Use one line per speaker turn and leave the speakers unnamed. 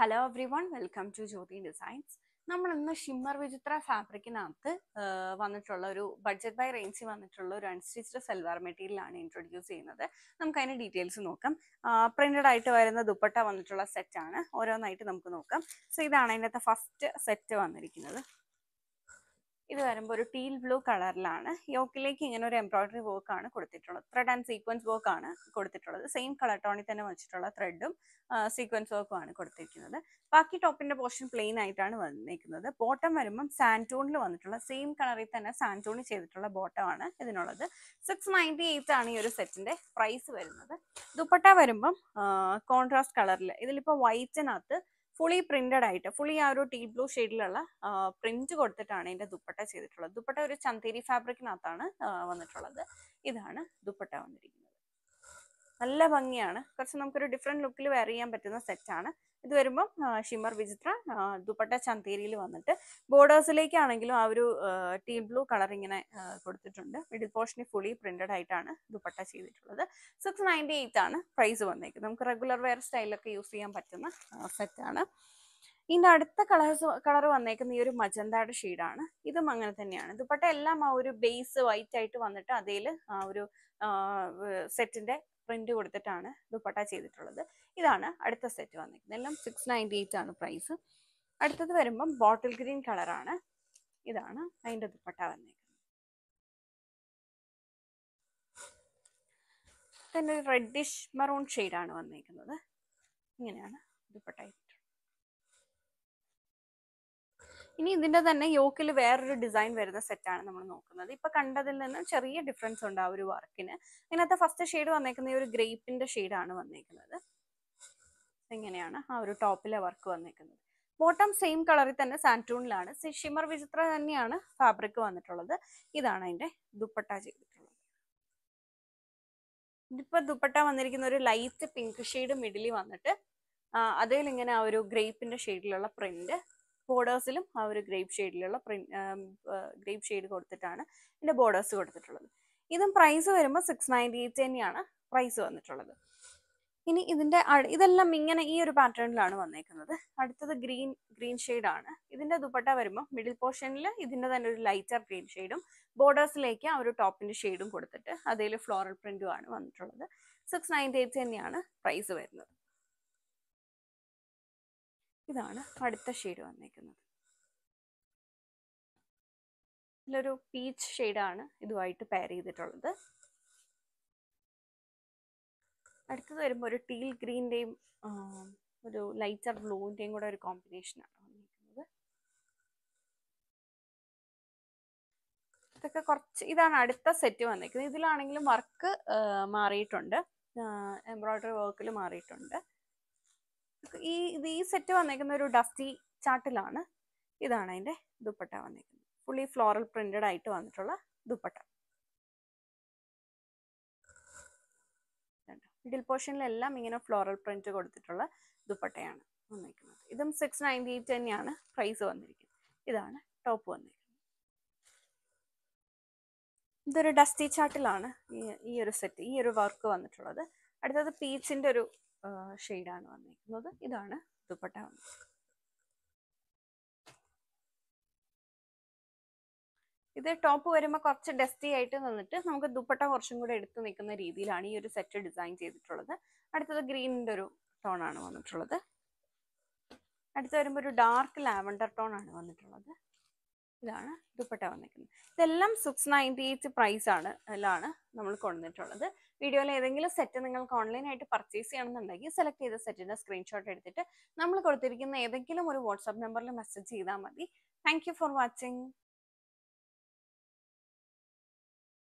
hello everyone welcome to Jyothi designs നമ്മൾ ഇന്ന് shimmer വിചിത്ര ഫാബ്രിക്കിനകത്ത് വന്നിട്ടുള്ള ഒരു ബഡ്ജറ്റ് ബൈ റേഞ്ചിൽ വന്നിട്ടുള്ള ഒരു അൺസ്റ്റിച്ച്ഡ് സെൽവാർ ആണ് ഇൻട്രൊഡ്യൂസ് ചെയ്യുന്നത് നമുക്ക് അതിന്റെ ഡീറ്റെയിൽസ് നോക്കാം പ്രിന്റഡ് ആയിട്ട് വരുന്ന ദുപ്പട്ട വന്നിട്ടുള്ള സെറ്റ് ആണ് ഓരോന്നായിട്ട് നമുക്ക് നോക്കാം സോ ഇതാണ് അതിൻ്റെ ഫസ്റ്റ് സെറ്റ് വന്നിരിക്കുന്നത് ഇത് വരുമ്പോൾ ഒരു ടീൽ ബ്ലൂ കളറിലാണ് യോക്കിലേക്ക് ഇങ്ങനെ ഒരു എംബ്രോയിഡറി ആണ് കൊടുത്തിട്ടുള്ളത് ത്രെഡ് ആൻഡ് സീക്വൻസ് വർക്ക് ആണ് കൊടുത്തിട്ടുള്ളത് സെയിം കളർ ടോണിൽ തന്നെ വെച്ചിട്ടുള്ള ത്രെഡും സീക്വൻസ് വർക്കും ആണ് കൊടുത്തിരിക്കുന്നത് ബാക്കി ടോപ്പിന്റെ പോർഷൻ പ്ലെയിൻ ആയിട്ടാണ് വന്നിരിക്കുന്നത് ബോട്ടം വരുമ്പം സാൻറ്റൂണിൽ വന്നിട്ടുള്ള സെയിം കളറിൽ തന്നെ സാൻറ്റൂണിൽ ചെയ്തിട്ടുള്ള ബോട്ടമാണ് ഇതിനുള്ളത് സിക്സ് നയൻറ്റി എയ്റ്റ് ആണ് ഈ ഒരു സെറ്റിന്റെ പ്രൈസ് വരുന്നത് ദുപ്പട്ട വരുമ്പം കോൺട്രാസ്റ്റ് കളറിൽ ഇതിലിപ്പോൾ വൈറ്റിനകത്ത് ഫുള്ളി പ്രിന്റഡ് ആയിട്ട് ഫുള്ളി ആ ഒരു ടീ ബ്ലൂ ഷെയ്ഡിലുള്ള പ്രിന്റ് കൊടുത്തിട്ടാണ് ഇതിന്റെ ദുപ്പട്ട ചെയ്തിട്ടുള്ളത് ദുപ്പട്ട ഒരു ചന്തേരി ഫാബ്രിക്കിനകത്താണ് വന്നിട്ടുള്ളത് ഇതാണ് ദുപ്പട്ട വന്നിരിക്കുന്നത് നല്ല ഭംഗിയാണ് കുറച്ച് നമുക്കൊരു ഡിഫറെൻറ്റ് ലുക്കിൽ വെയർ ചെയ്യാൻ പറ്റുന്ന സെറ്റാണ് ഇത് വരുമ്പം ഷിമർ വിചിത്ര ദുപ്പട്ട ചന്തേരിയിൽ വന്നിട്ട് ബോർഡേഴ്സിലേക്കാണെങ്കിലും ആ ഒരു ടീം ബ്ലൂ കളർ ഇങ്ങനെ കൊടുത്തിട്ടുണ്ട് മിഡിൽ പോർഷനിൽ ഫുള്ളി പ്രിന്റഡ് ആയിട്ടാണ് ദുപ്പട്ട ചെയ്തിട്ടുള്ളത് സിക്സ് നയൻറ്റി എയ്റ്റ് ആണ് പ്രൈസ് വന്നേക്കുന്നത് നമുക്ക് റെഗുലർ വെയർ സ്റ്റൈലൊക്കെ യൂസ് ചെയ്യാൻ പറ്റുന്ന സെറ്റാണ് ഇതിൻ്റെ അടുത്ത കളേഴ്സ് കളർ വന്നേക്കുന്ന ഈ ഒരു മജന്താട് ഷെയ്ഡാണ് ഇതും അങ്ങനെ തന്നെയാണ് ദുപ്പട്ട എല്ലാം ആ ഒരു ബേസ് വൈറ്റ് ആയിട്ട് വന്നിട്ട് അതിൽ ആ ഒരു സെറ്റിന്റെ പ്രിന്റ് കൊടുത്തിട്ടാണ് ദുപ്പട്ട ചെയ്തിട്ടുള്ളത് ഇതാണ് അടുത്ത സെറ്റ് വന്നിരിക്കുന്നത് എല്ലാം സിക്സ് നയൻറ്റി എയ്റ്റ് ആണ് പ്രൈസ് അടുത്തത് വരുമ്പം ബോട്ടിൽ ഗ്രീൻ കളറാണ് ഇതാണ് അതിൻ്റെ ദുപ്പട്ട വന്നിരിക്കുന്നത് റെഡിഷ് മറൂൺ ആണ് വന്നിരിക്കുന്നത് ഇങ്ങനെയാണ് ദുപ്പട്ട ഇനി ഇതിന്റെ തന്നെ യോക്കിൽ വേറൊരു ഡിസൈൻ വരുന്ന സെറ്റാണ് നമ്മൾ നോക്കുന്നത് ഇപ്പൊ കണ്ടതിൽ നിന്ന് ചെറിയ ഡിഫറൻസ് ഉണ്ട് ആ ഒരു വർക്കിന് ഇതിനകത്ത് ഫസ്റ്റ് ഷെയ്ഡ് വന്നേക്കുന്ന ഒരു ഗ്രേപ്പിന്റെ ഷെയ്ഡാണ് വന്നേക്കുന്നത് ഇങ്ങനെയാണ് ആ ഒരു ടോപ്പിലെ വർക്ക് വന്നേക്കുന്നത് ബോട്ടം സെയിം കളറിൽ തന്നെ സാൻറ്റൂണിലാണ് ഷിമർ വിചിത്ര തന്നെയാണ് ഫാബ്രിക് വന്നിട്ടുള്ളത് ഇതാണ് അതിന്റെ ദുപ്പട്ട ചെയ്തിട്ടുള്ളത് ഇതിപ്പോ ദുപ്പട്ട വന്നിരിക്കുന്ന ഒരു ലൈറ്റ് പിങ്ക് ഷെയ്ഡ് മിഡിലി വന്നിട്ട് അതിൽ ഇങ്ങനെ ആ ഒരു ഗ്രേപ്പിന്റെ ഷെയ്ഡിലുള്ള പ്രിന്റ് ബോർഡേഴ്സിലും ആ ഒരു ഗ്രേപ്പ് ഷെയ്ഡിലുള്ള ഗ്രേപ്പ് ഷെയ്ഡ് കൊടുത്തിട്ടാണ് ഇതിന്റെ ബോർഡേഴ്സ് കൊടുത്തിട്ടുള്ളത് ഇതും പ്രൈസ് വരുമ്പോൾ സിക്സ് നയൻറ്റി എയ്റ്റ് തന്നെയാണ് പ്രൈസ് വന്നിട്ടുള്ളത് ഇനി ഇതിന്റെ ഇതെല്ലാം ഇങ്ങനെ ഈ ഒരു പാറ്റേണിലാണ് വന്നേക്കുന്നത് അടുത്തത് ഗ്രീൻ ഗ്രീൻ ആണ് ഇതിന്റെ ദുപ്പട്ട വരുമ്പോൾ മിഡിൽ പോർഷനിൽ ഇതിന്റെ തന്നെ ഒരു ലൈറ്റർ ഗ്രീൻ ഷെയ്ഡും ബോർഡേഴ്സിലേക്ക് ആ ഒരു ടോപ്പിന്റെ ഷെയ്ഡും കൊടുത്തിട്ട് അതിൽ ഫ്ലോറൽ ആണ് വന്നിട്ടുള്ളത് സിക്സ് നയൻറ്റി എയ്റ്റ് തന്നെയാണ് പ്രൈസ് വരുന്നത് ഇതാണ് അടുത്ത ഷെയ്ഡ് വന്നിരിക്കുന്നത് ഇതിലൊരു പീച്ച് ഷെയ്ഡാണ് ഇതുമായിട്ട് പെയർ ചെയ്തിട്ടുള്ളത് അടുത്തത് വരുമ്പോൾ ഒരു ടീൽ ഗ്രീൻ്റെയും ഒരു ലൈറ്റർ ബ്ലൂവിൻ്റെയും കൂടെ ഒരു കോമ്പിനേഷനാണ് വന്നിരിക്കുന്നത് ഇതൊക്കെ കുറച്ച് ഇതാണ് അടുത്ത സെറ്റ് വന്നിരിക്കുന്നത് ഇതിലാണെങ്കിലും വർക്ക് മാറിയിട്ടുണ്ട് എംബ്രോയിഡറി വർക്കിൽ മാറിയിട്ടുണ്ട് ഈ ഇത് ഈ സെറ്റ് വന്നേക്കുന്ന ഒരു ഡസ്റ്റി ചാട്ടിലാണ് ഇതാണ് അതിൻ്റെ ദുപ്പട്ട വന്നേക്കുന്നത് ഫുള്ളി ഫ്ലോറൽ പ്രിന്റഡ് ആയിട്ട് വന്നിട്ടുള്ള ദുപ്പട്ട മിഡിൽ പോർഷനിലെല്ലാം ഇങ്ങനെ ഫ്ലോറൽ പ്രിന്റ് കൊടുത്തിട്ടുള്ള ദുപ്പട്ടയാണ് വന്നിരിക്കുന്നത് ഇതും സിക്സ് നയൻറ്റി എയ്റ്റ് തന്നെയാണ് പ്രൈസ് വന്നിരിക്കുന്നത് ഇതാണ് ടോപ്പ് വന്നിരിക്കുന്നത് ഇതൊരു ഡസ്റ്റി ചാട്ടിലാണ് ഈ ഒരു സെറ്റ് ഈ ഒരു വർക്ക് വന്നിട്ടുള്ളത് അടുത്തത് പീച്ചിൻ്റെ ഒരു ഷെയ്ഡാണ് വന്നിരിക്കുന്നത് ഇതാണ് ദുപ്പട്ട ഇത് ടോപ്പ് വരുമ്പോൾ കുറച്ച് ഡസ്റ്റി ആയിട്ട് നിന്നിട്ട് നമുക്ക് ദുപ്പട്ട കുറച്ചും കൂടെ എടുത്തു നിൽക്കുന്ന രീതിയിലാണ് ഈ ഒരു സെറ്റ് ഡിസൈൻ ചെയ്തിട്ടുള്ളത് അടുത്തത് ഗ്രീനിൻ്റെ ഒരു ടോണാണ് വന്നിട്ടുള്ളത് അടുത്ത് വരുമ്പോൾ ഒരു ഡാർക്ക് ലാവൻഡർ ടോണാണ് വന്നിട്ടുള്ളത് ഇതാണ് ദുപ്പട്ട വന്നിരിക്കുന്നത് ഇതെല്ലാം സിക്സ് നയൻറ്റി എയ്റ്റ് പ്രൈസ് ആണ് അതിലാണ് നമ്മൾ കൊണ്ടുവന്നിട്ടുള്ളത് വീഡിയോയിൽ ഏതെങ്കിലും സെറ്റ് നിങ്ങൾക്ക് ഓൺലൈനായിട്ട് പർച്ചേസ് ചെയ്യണമെന്നുണ്ടെങ്കിൽ സെലക്ട് ചെയ്ത സെറ്റിൻ്റെ സ്ക്രീൻഷോട്ട് എടുത്തിട്ട് നമ്മൾ കൊടുത്തിരിക്കുന്ന ഏതെങ്കിലും ഒരു വാട്സാപ്പ് നമ്പറിൽ മെസ്സേജ് ചെയ്താൽ മതി താങ്ക് ഫോർ വാച്ചിങ്